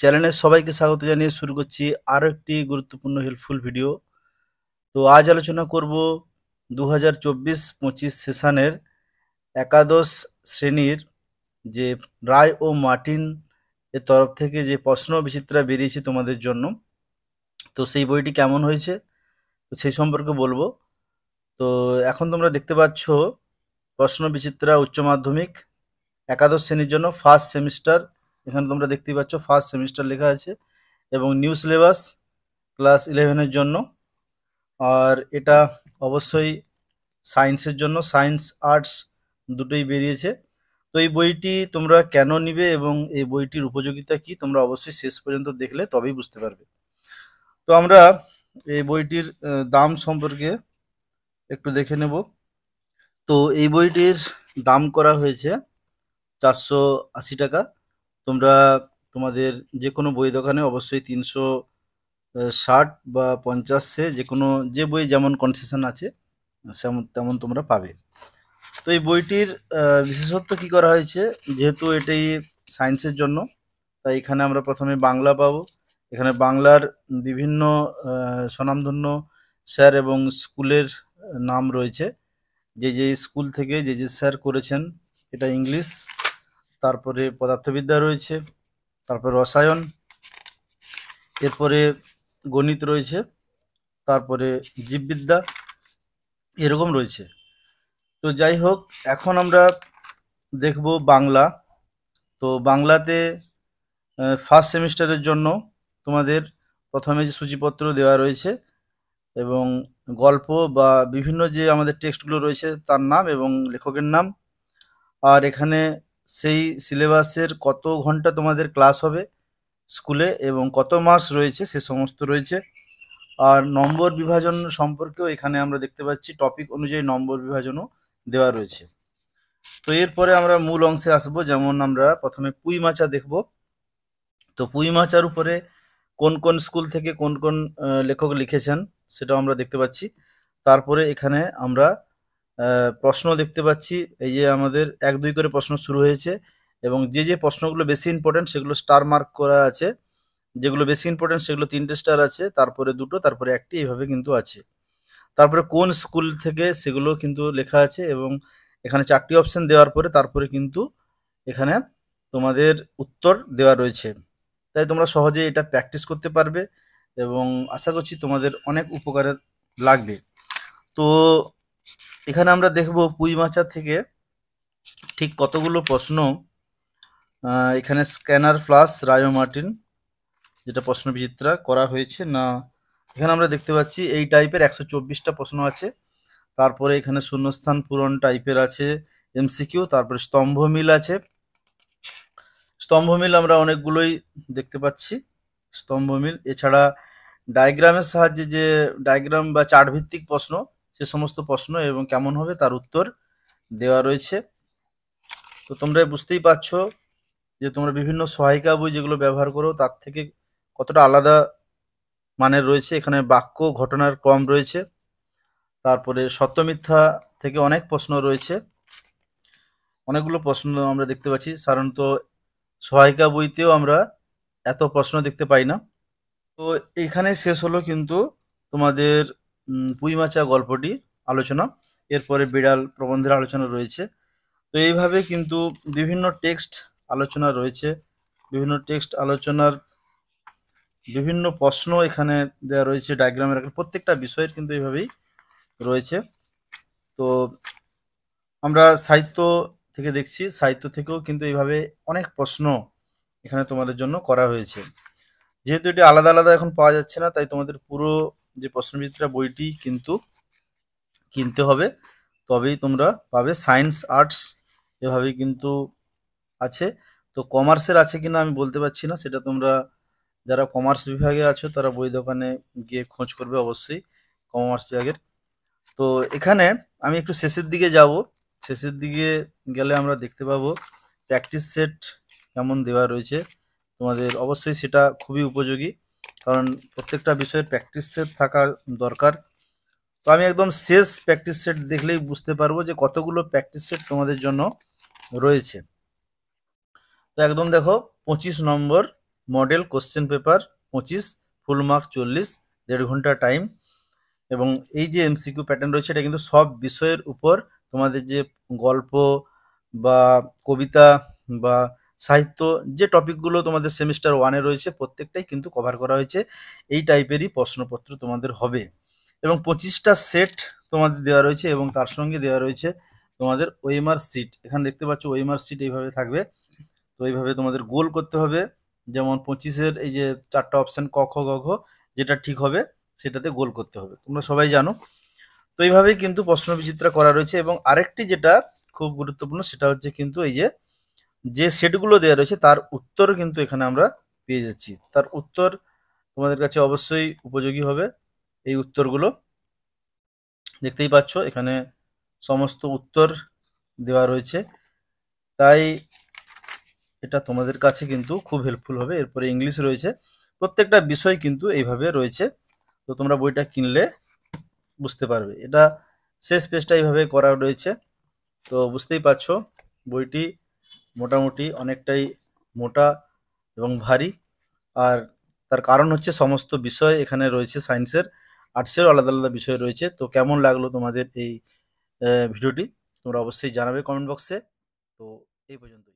চ্যানেলে সবাইকে স্বাগত জানিয়ে শুরু করছি আরও একটি গুরুত্বপূর্ণ হেল্পফুল ভিডিও তো আজ আলোচনা করব দু হাজার চব্বিশ পঁচিশ সেশানের একাদশ শ্রেণীর যে রায় ও মার্টিন এর তরফ থেকে যে প্রশ্ন বিচিত্রা বেরিয়েছে তোমাদের জন্য তো সেই বইটি কেমন হয়েছে তো সেই সম্পর্কে বলবো তো এখন তোমরা দেখতে পাচ্ছ প্রশ্ন বিচিত্রা উচ্চ মাধ্যমিক একাদশ শ্রেণীর জন্য ফার্স্ট সেমিস্টার এখানে তোমরা দেখতে পাচ্ছ ফার্স্ট সেমিস্টার লেখা আছে এবং নিউ সিলেবাস ক্লাস ইলেভেনের জন্য আর এটা অবশ্যই সায়েন্সের জন্য সায়েন্স আর্টস দুটোই বেরিয়েছে তো এই বইটি তোমরা কেন নিবে এবং এই বইটির উপযোগিতা কি তোমরা অবশ্যই শেষ পর্যন্ত দেখলে তবেই বুঝতে পারবে তো আমরা এই বইটির দাম সম্পর্কে একটু দেখে নেব তো এই বইটির দাম করা হয়েছে চারশো আশি টাকা তোমরা তোমাদের যে কোনো বই দোকানে অবশ্যই তিনশো ষাট বা পঞ্চাশে যে কোনো যে বই যেমন কনসেশন আছে তেমন তোমরা পাবে তো এই বইটির বিশেষত্ব কি করা হয়েছে যেহেতু এটাই সায়েন্সের জন্য তাই এখানে আমরা প্রথমে বাংলা পাবো এখানে বাংলার বিভিন্ন স্বনামধন্য স্যার এবং স্কুলের নাম রয়েছে যে যে স্কুল থেকে যে যে স্যার করেছেন এটা ইংলিশ তারপরে পদার্থবিদ্যা রয়েছে তারপরে রসায়ন এরপরে গণিত রয়েছে তারপরে জীববিদ্যা এরকম রয়েছে তো যাই হোক এখন আমরা দেখব বাংলা তো বাংলাতে ফার্স্ট সেমিস্টারের জন্য তোমাদের প্রথমে যে সূচিপত্র দেওয়া রয়েছে এবং গল্প বা বিভিন্ন যে আমাদের টেক্সটগুলো রয়েছে তার নাম এবং লেখকের নাম আর এখানে সেই সিলেবাসের কত ঘন্টা তোমাদের ক্লাস হবে স্কুলে এবং কত মার্কস রয়েছে সে সমস্ত রয়েছে আর নম্বর বিভাজন সম্পর্কেও এখানে আমরা দেখতে পাচ্ছি টপিক অনুযায়ী নম্বর বিভাজনও দেওয়া রয়েছে তো এরপরে আমরা মূল অংশে আসব যেমন আমরা প্রথমে পুঁই মাচা দেখব তো পুঁই মাচার উপরে কোন কোন স্কুল থেকে কোন কোন লেখক লিখেছেন সেটাও আমরা দেখতে পাচ্ছি তারপরে এখানে আমরা প্রশ্ন দেখতে পাচ্ছি এই যে আমাদের এক দুই করে প্রশ্ন শুরু হয়েছে এবং যে যে প্রশ্নগুলো বেশি ইম্পর্টেন্ট সেগুলো স্টার মার্ক করা আছে যেগুলো বেশি ইম্পর্টেন্ট সেগুলো তিনটে স্টার আছে তারপরে দুটো তারপরে একটি এইভাবে কিন্তু আছে তারপরে কোন স্কুল থেকে সেগুলো কিন্তু লেখা আছে এবং এখানে চারটি অপশন দেওয়ার পরে তারপরে কিন্তু এখানে তোমাদের উত্তর দেওয়া রয়েছে তাই তোমরা সহজে এটা প্র্যাকটিস করতে পারবে এবং আশা করছি তোমাদের অনেক উপকারে লাগবে তো এখানে আমরা দেখব পুঁই মাচা থেকে ঠিক কতগুলো প্রশ্ন এখানে স্ক্যানার প্লাস রায়ো মার্টিন যেটা প্রশ্ন বিচিত্রা করা হয়েছে না এখানে আমরা দেখতে পাচ্ছি এই টাইপের একশো চব্বিশটা প্রশ্ন আছে তারপরে এখানে শূন্যস্থান পূরণ টাইপের আছে এমসিকিউ তারপরে স্তম্ভ মিল আছে স্তম্ভ মিল আমরা অনেকগুলোই দেখতে পাচ্ছি স্তম্ভ মিল এছাড়া ডায়াগ্রামের সাহায্যে যে ডায়াগ্রাম বা চার্ট ভিত্তিক প্রশ্ন সে সমস্ত প্রশ্ন এবং কেমন হবে তার উত্তর দেওয়া রয়েছে তো তোমরা বুঝতেই পারছ যে তোমরা বিভিন্ন সহায়িকা বই যেগুলো ব্যবহার করো তার থেকে কতটা আলাদা মানের রয়েছে এখানে বাক্য ঘটনার ক্রম রয়েছে তারপরে সত্যমিথ্যা থেকে অনেক প্রশ্ন রয়েছে অনেকগুলো প্রশ্ন আমরা দেখতে পাচ্ছি সাধারণত সহায়িকা বইতেও আমরা এত প্রশ্ন দেখতে পাই না তো এখানে শেষ হলো কিন্তু তোমাদের পুঁইমাচা গল্পটি আলোচনা এরপরে বিড়াল প্রবন্ধের আলোচনা রয়েছে তো এইভাবে কিন্তু বিভিন্ন টেক্সট আলোচনা রয়েছে বিভিন্ন টেক্সট আলোচনার বিভিন্ন প্রশ্ন এখানে দেওয়া রয়েছে ডায়াগ্রামের প্রত্যেকটা বিষয়ের কিন্তু এইভাবেই রয়েছে তো আমরা সাহিত্য থেকে দেখছি সাহিত্য থেকেও কিন্তু এইভাবে অনেক প্রশ্ন এখানে তোমাদের জন্য করা হয়েছে যেহেতু এটি আলাদা আলাদা এখন পাওয়া যাচ্ছে না তাই তোমাদের পুরো যে প্রশ্নবিদ্রা বইটি কিন্তু কিনতে হবে তবেই তোমরা পাবে সায়েন্স আর্টস এভাবেই কিন্তু আছে তো কমার্সের আছে কিনা আমি বলতে পারছি না সেটা তোমরা যারা কমার্স বিভাগে আছো তারা বই দোকানে গিয়ে খোঁজ করবে অবশ্যই কমার্স বিভাগের তো এখানে আমি একটু শেষের দিকে যাব শেষের দিকে গেলে আমরা দেখতে পাবো প্র্যাকটিস সেট কেমন দেওয়া রয়েছে তোমাদের অবশ্যই সেটা খুবই উপযোগী কারণ প্রত্যেকটা বিষয়ে প্র্যাকটিস সেট থাকা দরকার তো আমি একদম শেষ প্র্যাকটিস সেট দেখলেই বুঝতে পারবো যে কতগুলো প্র্যাকটিস সেট তোমাদের জন্য রয়েছে তো একদম দেখো পঁচিশ নম্বর মডেল কোশ্চেন পেপার পঁচিশ ফুল মার্ক চল্লিশ দেড় ঘন্টা টাইম এবং এই যে এমসিকিউ প্যাটার্ন রয়েছে এটা কিন্তু সব বিষয়ের উপর তোমাদের যে গল্প বা কবিতা বা সাহিত্য যে টপিকগুলো তোমাদের সেমিস্টার ওয়ানে রয়েছে প্রত্যেকটাই কিন্তু কভার করা হয়েছে এই টাইপেরই প্রশ্নপত্র তোমাদের হবে এবং পঁচিশটা সেট তোমাদের দেওয়া রয়েছে এবং তার সঙ্গে দেওয়া রয়েছে তোমাদের ওয়েমার সিট এখানে দেখতে পাচ্ছ ওয়েমার সিট এইভাবে থাকবে তো এইভাবে তোমাদের গোল করতে হবে যেমন পঁচিশের এই যে চারটা অপশান ক খ গ যেটা ঠিক হবে সেটাতে গোল করতে হবে তোমরা সবাই জানো তো এইভাবেই কিন্তু প্রশ্ন বিচিত্রা করা রয়েছে এবং আরেকটি যেটা খুব গুরুত্বপূর্ণ সেটা হচ্ছে কিন্তু এই যে যে সেটগুলো দেওয়া রয়েছে তার উত্তর কিন্তু এখানে আমরা পেয়ে যাচ্ছি তার উত্তর তোমাদের কাছে অবশ্যই উপযোগী হবে এই উত্তরগুলো দেখতেই পাচ্ছ এখানে সমস্ত উত্তর দেওয়া রয়েছে তাই এটা তোমাদের কাছে কিন্তু খুব হেল্পফুল হবে এরপরে ইংলিশ রয়েছে প্রত্যেকটা বিষয় কিন্তু এইভাবে রয়েছে তো তোমরা বইটা কিনলে বুঝতে পারবে এটা শেষ পেজটা এইভাবে করা রয়েছে তো বুঝতেই পারছো বইটি মোটামুটি অনেকটাই মোটা এবং ভারী আর তার কারণ হচ্ছে সমস্ত বিষয় এখানে রয়েছে সায়েন্সের আর্টসের আলাদা আলাদা বিষয় রয়েছে তো কেমন লাগলো তোমাদের এই ভিডিওটি তোমরা অবশ্যই জানাবে কমেন্ট বক্সে তো এই পর্যন্তই